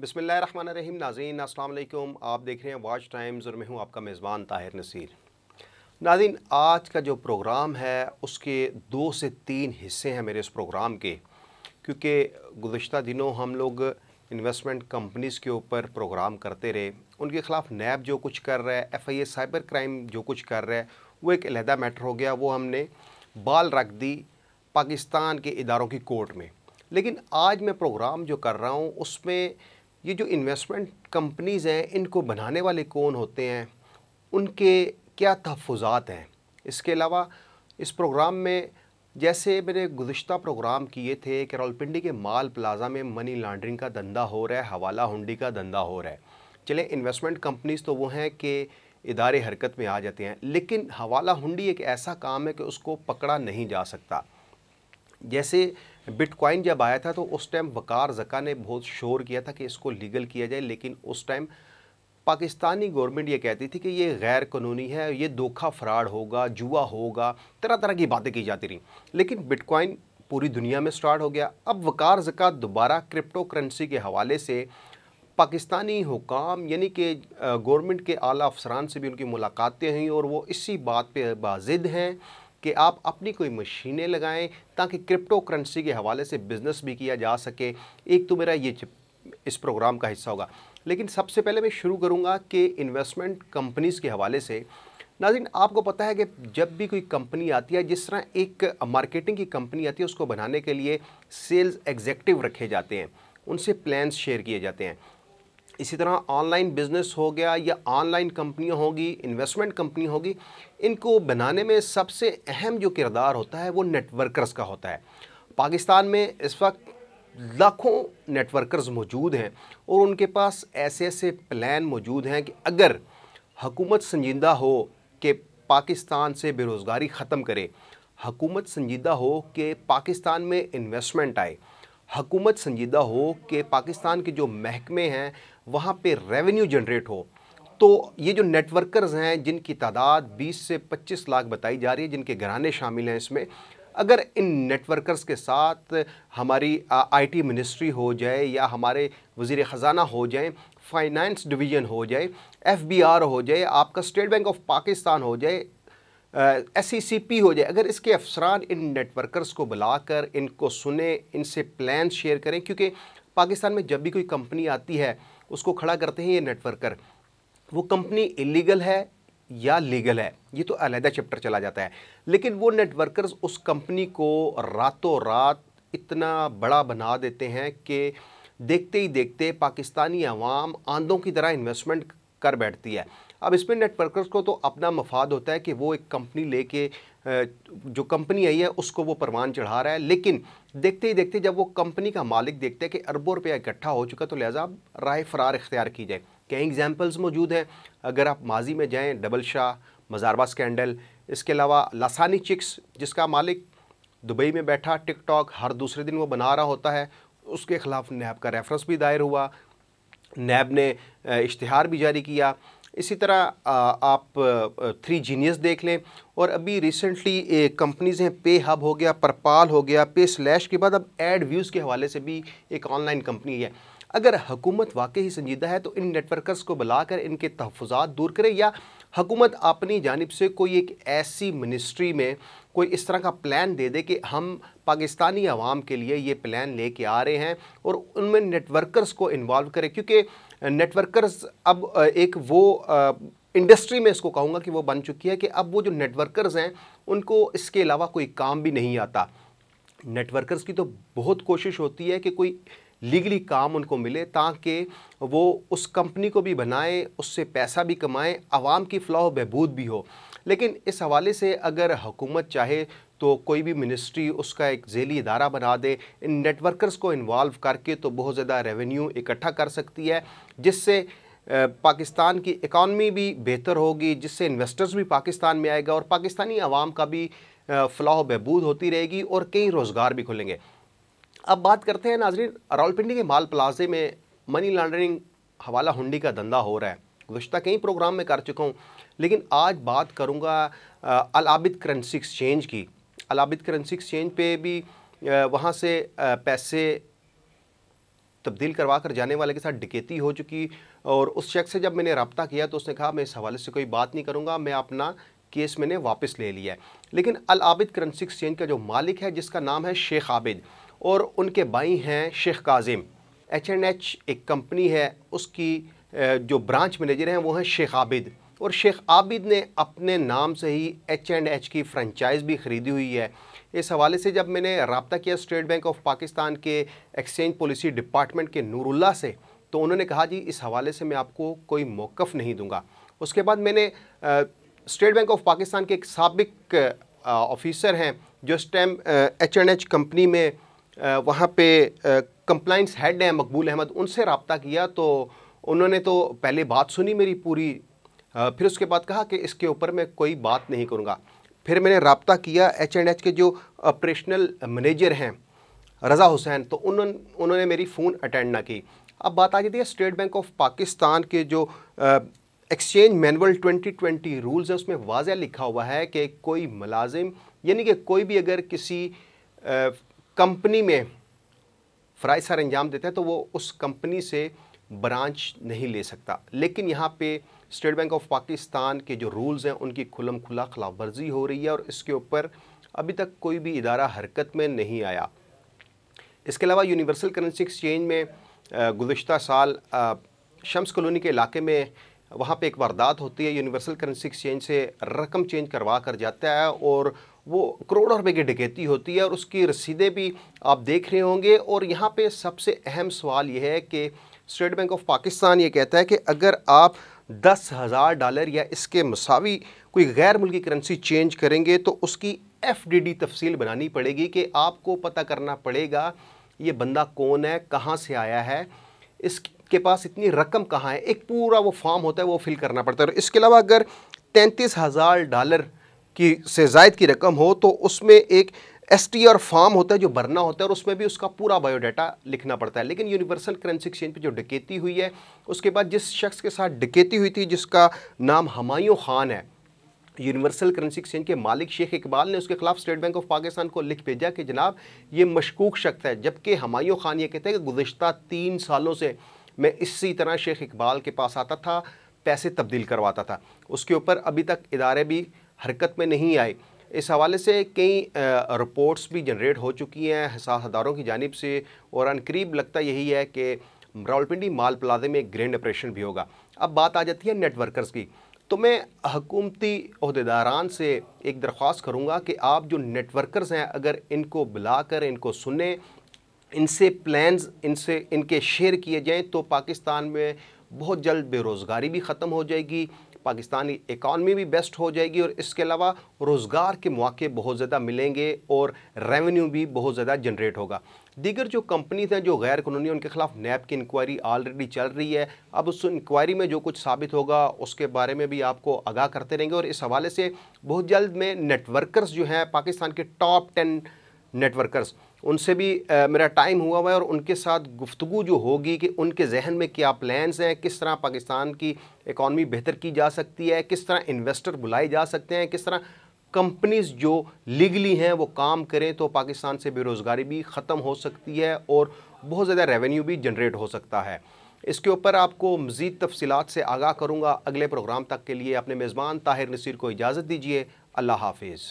बिसमिल्ल run नाजीन असलम आप देख रहे हैं वॉच टाइम्स और मैं हूँ आपका मेज़बान ताहिर नसीर नाजीन आज का जो प्रोग्राम है उसके दो से तीन हिस्से हैं मेरे इस प्रोग्राम के क्योंकि गुज्त दिनों हम लोग इन्वेस्टमेंट कंपनीज़ के ऊपर प्रोग्राम करते रहे उनके ख़िलाफ़ नैब जो कुछ कर रहा है F I A cyber crime जो कुछ कर रहा है वो एक अलहदा मैटर हो गया वो हमने बाल रख दी पाकिस्तान के इदारों की कोर्ट में लेकिन आज मैं प्रोग्राम जो कर रहा हूँ उसमें ये जो इन्वेस्टमेंट कंपनीज़ हैं इनको बनाने वाले कौन होते हैं उनके क्या तहफ़ात हैं इसके अलावा इस प्रोग्राम में जैसे मैंने गुज्त प्रोग्राम किए थे कि रोलपिंडी के माल प्लाजा में मनी लॉन्ड्रिंग का धंधा हो रहा है हवाला हुंडी का धंधा हो रहा है चले इन्वेस्टमेंट कंपनीज़ तो वो हैं कि इदारे हरकत में आ जाते हैं लेकिन हवाला हुंडी एक ऐसा काम है कि उसको पकड़ा नहीं जा सकता जैसे बिटकॉइन जब आया था तो उस टाइम वकार जका ने बहुत शोर किया था कि इसको लीगल किया जाए लेकिन उस टाइम पाकिस्तानी गवर्नमेंट ये कहती थी कि ये गैर कानूनी है ये धोखा फ्राड होगा जुआ होगा तरह तरह की बातें की जाती रहीं लेकिन बिटकॉइन पूरी दुनिया में स्टार्ट हो गया अब वकार जक़ात दोबारा क्रिप्टो करेंसी के हवाले से पाकिस्तानी हुकाम यानी कि गवर्नमेंट के आला अफसरान से भी उनकी मुलाकातें हुई और वो इसी बात पर बाजिद हैं कि आप अपनी कोई मशीनें लगाएं ताकि क्रिप्टो करेंसी के हवाले से बिज़नेस भी किया जा सके एक तो मेरा ये इस प्रोग्राम का हिस्सा होगा लेकिन सबसे पहले मैं शुरू करूँगा कि इन्वेस्टमेंट कंपनीज़ के हवाले से नाजिन आपको पता है कि जब भी कोई कंपनी आती है जिस तरह एक मार्केटिंग की कंपनी आती है उसको बनाने के लिए सेल्स एग्जेक्टिव रखे जाते हैं उनसे प्लान्स शेयर किए जाते हैं इसी तरह ऑनलाइन बिजनेस हो गया या ऑनलाइन कंपनियां होगी इन्वेस्टमेंट कंपनी होगी इनको बनाने में सबसे अहम जो किरदार होता है वो नेटवर्कर्स का होता है पाकिस्तान में इस वक्त लाखों नेटवर्कर्स मौजूद हैं और उनके पास ऐसे ऐसे प्लान मौजूद हैं कि अगर हकूमत संजीदा हो कि पाकिस्तान से बेरोज़गारी ख़त्म करे हकूमत संजीदा हो कि पाकिस्तान में इन्वेस्टमेंट आए हकूमत संजीदा हो कि पाकिस्तान के जो महकमे हैं वहाँ पे रेवेन्यू जनरेट हो तो ये जो नेटवर्कर्स हैं जिनकी तादाद 20 से 25 लाख बताई जा रही है जिनके घराने शामिल हैं इसमें अगर इन नेटवर्कर्स के साथ हमारी आईटी मिनिस्ट्री हो जाए या हमारे वजीर ख़जाना हो जाए फाइनेंस डिवीज़न हो जाए एफबीआर हो जाए आपका स्टेट बैंक ऑफ पाकिस्तान हो जाए एस uh, सी हो जाए अगर इसके अफसरान इन नेटवर्कर्स को बुलाकर इनको सुने इनसे प्लान शेयर करें क्योंकि पाकिस्तान में जब भी कोई कंपनी आती है उसको खड़ा करते हैं ये नेटवर्कर वो कंपनी इलीगल है या लीगल है ये तो अलहदा चैप्टर चला जाता है लेकिन वो नेटवर्कर्स उस कंपनी को रातों रात इतना बड़ा बना देते हैं कि देखते ही देखते पाकिस्तानी अवाम आंधों की तरह इन्वेस्टमेंट कर बैठती है अब इसमें नेटवर्कर्स को तो अपना मफाद होता है कि वो एक कंपनी लेके जो कंपनी आई है उसको वो परवान चढ़ा रहा है लेकिन देखते ही देखते जब वो कंपनी का मालिक देखते हैं कि अरबों रुपया इकट्ठा हो चुका तो लिहाजा राय फरार इख्तियार की जाए कई एग्जाम्पल्स मौजूद हैं अगर आप माजी में जाएँ डबल शाह मज़ारवा स्कैंडल इसके अलावा लासानी चिक्स जिसका मालिक दुबई में बैठा टिकटॉक हर दूसरे दिन वो बना रहा होता है उसके ख़िलाफ़ नैब का रेफरेंस भी दायर हुआ नैब ने इश्तहार भी जारी किया इसी तरह आप थ्री जीनियस देख लें और अभी रिसेंटली कंपनीज़ हैं पे हब हो गया परपाल हो गया पे स्लैश के बाद अब एड व्यूज़ के हवाले से भी एक ऑनलाइन कंपनी है अगर हुकूमत वाकई ही संजीदा है तो इन नेटवर्कर्स को बुलाकर इनके तहफात दूर करें या हुकूमत अपनी जानब से कोई एक ऐसी मिनिस्ट्री में कोई इस तरह का प्लान दे दे कि हम पाकिस्तानी आवाम के लिए ये प्लान लेके आ रहे हैं और उनमें नेटवर्कर्स को इन्वॉल्व करें क्योंकि नेटवर्कर्स अब एक वो इंडस्ट्री में इसको कहूँगा कि वो बन चुकी है कि अब वो जो नेटवर्कर्स हैं उनको इसके अलावा कोई काम भी नहीं आता नेटवर्कर्स की तो बहुत कोशिश होती है कि कोई लीगली काम उनको मिले ताकि वो उस कंपनी को भी बनाए उससे पैसा भी कमाएं आवाम की फलाह बहबूद भी हो लेकिन इस हवाले से अगर हुकूमत चाहे तो कोई भी मिनिस्ट्री उसका एक झेली इदारा बना दे इन नेटवर्कर्स को इन्वॉल्व करके तो बहुत ज़्यादा रेवेन्यू इकट्ठा कर सकती है जिससे पाकिस्तान की इकॉनमी भी बेहतर होगी जिससे इन्वेस्टर्स भी पाकिस्तान में आएगा और पाकिस्तानी आवाम का भी फलाह बहबूद होती रहेगी और कई रोज़गार भी खुलेंगे अब बात करते हैं नाजरीन रावलपिंडी के माल प्लाजे में मनी लॉन्ड्रिंग हवाला हुंडी का धंधा हो रहा है गुज्त कई प्रोग्राम में कर चुका हूँ लेकिन आज बात करूँगा अलाबिद करेंसी एक्सचेंज की अलाबिद करेंसी एक्सचेंज पे भी वहाँ से पैसे तब्दील करवा कर जाने वाले के साथ डिकेती हो चुकी और उस शख्स से जब मैंने रबता किया तो उसने कहा मैं इस हवाले से कोई बात नहीं करूँगा मैं अपना केस मैंने वापस ले लिया है लेकिन अलाबिद करेंसी एक्सचेंज का जो मालिक है जिसका नाम है शेख आबिद और उनके बाई हैं Sheikh Kazim H and H एक कंपनी है उसकी जो ब्रांच मैनेजर हैं वो हैं शेख आबिद और शेख आबिद ने अपने नाम से ही एच एंड एच की फ्रेंचाइज भी ख़रीदी हुई है इस हवाले से जब मैंने रबता किया स्टेट बैंक ऑफ पाकिस्तान के एक्सचेंज पॉलिसी डिपार्टमेंट के नूरुल्ला से तो उन्होंने कहा जी इस हवाले से मैं आपको कोई मौक़ नहीं दूंगा उसके बाद मैंने स्टेट बैंक ऑफ पाकिस्तान के एक सबक ऑफिसर हैं जो इस time H and H company में आ, वहाँ पे कंप्लाइंस हेड हैं मकबूल अहमद उनसे रबता किया तो उन्होंने तो पहले बात सुनी मेरी पूरी फिर उसके बाद कहा कि इसके ऊपर मैं कोई बात नहीं करूँगा फिर मैंने रबता किया एच एंड एच के जो ऑपरेशनल मैनेजर हैं रज़ा हुसैन तो उन्होंने उन्होंने मेरी फ़ोन अटेंड ना की अब बात आ जाती है स्टेट बैंक ऑफ पाकिस्तान के जो एक्सचेंज मैनुअल 2020 रूल्स है उसमें वाजह लिखा हुआ है कि कोई मुलाजिम यानी कि कोई भी अगर किसी कंपनी में फ़राज सर अंजाम देता है तो वो उस कंपनी से ब्रांच नहीं ले सकता लेकिन यहाँ पर स्टेट बैंक ऑफ पाकिस्तान के जो रूल्स हैं उनकी खुलम खुला खिलाफ वर्जी हो रही है और इसके ऊपर अभी तक कोई भी इदारा हरकत में नहीं आया इसके अलावा यूनिवर्सल करेंसी एक्सचेंज में गुज्त साल शम्स कॉलोनी के इलाके में वहाँ पे एक वारदात होती है यूनिवर्सल करेंसी एक्सचेंज से रकम चेंज करवा कर जाता है और वो करोड़ों रुपए की डकैती होती है और उसकी रसीदें भी आप देख रहे होंगे और यहाँ पे सबसे अहम सवाल यह है कि स्टेट बैंक ऑफ पाकिस्तान ये कहता है कि अगर आप दस हज़ार डॉलर या इसके मसावी कोई गैर मुल्की करेंसी चेंज करेंगे तो उसकी एफ डी डी तफसील बनानी पड़ेगी कि आपको पता करना पड़ेगा ये बंदा कौन है कहाँ से आया है इसके पास इतनी रकम कहाँ है एक पूरा वो फॉर्म होता है वो फिल करना पड़ता है और इसके अलावा अगर तैंतीस हज़ार डॉलर की से जायद की रकम हो तो उसमें एक एस टी और फॉर्म होता है जो भरना होता है और उसमें भी उसका पूरा बायोडाटा लिखना पड़ता है लेकिन यूनिवर्सल करेंसी एक्सचेंज पे जो डकैती हुई है उसके बाद जिस शख्स के साथ डकेती हुई थी जिसका नाम हमायूं खान है यूनिवर्सल करेंसी एक्सचेंज के मालिक शेख इकबाल ने उसके खिलाफ स्टेट बैंक ऑफ पाकिस्तान को लिख भेजा कि जनाब ये मशकूक शख्स है जबकि हमायूं खान ये कहते हैं कि गुज्त तीन सालों से मैं इसी तरह शेख इकबाल के पास आता था पैसे तब्दील करवाता था उसके ऊपर अभी तक इदारे भी हरकत में नहीं आए इस हवाले से कई रिपोर्ट्स भी जनरेट हो चुकी हैं हदारों की जानब से और अनकरीब लगता यही है कि रावलपिंडी माल प्लाजे में एक ग्रैंड ऑपरेशन भी होगा अब बात आ जाती है नेटवर्कर्स की तो मैं हकूमती अहदेदारान से एक दरख्वास्त करूँगा कि आप जो नेटवर्कर्स हैं अगर इनको बुला कर इनको सुने इनसे प्लान्स इनसे इनके शेयर किए जाएँ तो पाकिस्तान में बहुत जल्द बेरोज़गारी भी ख़त्म हो जाएगी पाकिस्तानी इकानमी भी बेस्ट हो जाएगी और इसके अलावा रोज़गार के मौके बहुत ज़्यादा मिलेंगे और रेवेन्यू भी बहुत ज़्यादा जनरेट होगा दीगर जो कंपनीज हैं जो गैर कानूनी उनके खिलाफ नैब की इंक्वायरी ऑलरेडी चल रही है अब उस इंक्वायरी में जो कुछ साबित होगा उसके बारे में भी आपको आगाह करते रहेंगे और इस हवाले से बहुत जल्द में नेटवर्कर्स जो हैं पाकिस्तान के टॉप टेन नेटवर्कर्स उनसे भी आ, मेरा टाइम हुआ हुआ है और उनके साथ गुफ्तु जो होगी कि उनके जहन में क्या प्लान्स हैं किस तरह पाकिस्तान की इकॉनमी बेहतर की जा सकती है किस तरह इन्वेस्टर बुलाए जा सकते हैं किस तरह कंपनीज़ जो लीगली हैं वो काम करें तो पाकिस्तान से बेरोज़गारी भी ख़त्म हो सकती है और बहुत ज़्यादा रेवेन्यू भी जनरेट हो सकता है इसके ऊपर आपको मज़ीद तफसीत से आगाह करूँगा अगले प्रोग्राम तक के लिए अपने मेज़बान ताहिर नसीर को इजाज़त दीजिए अल्लाह हाफिज़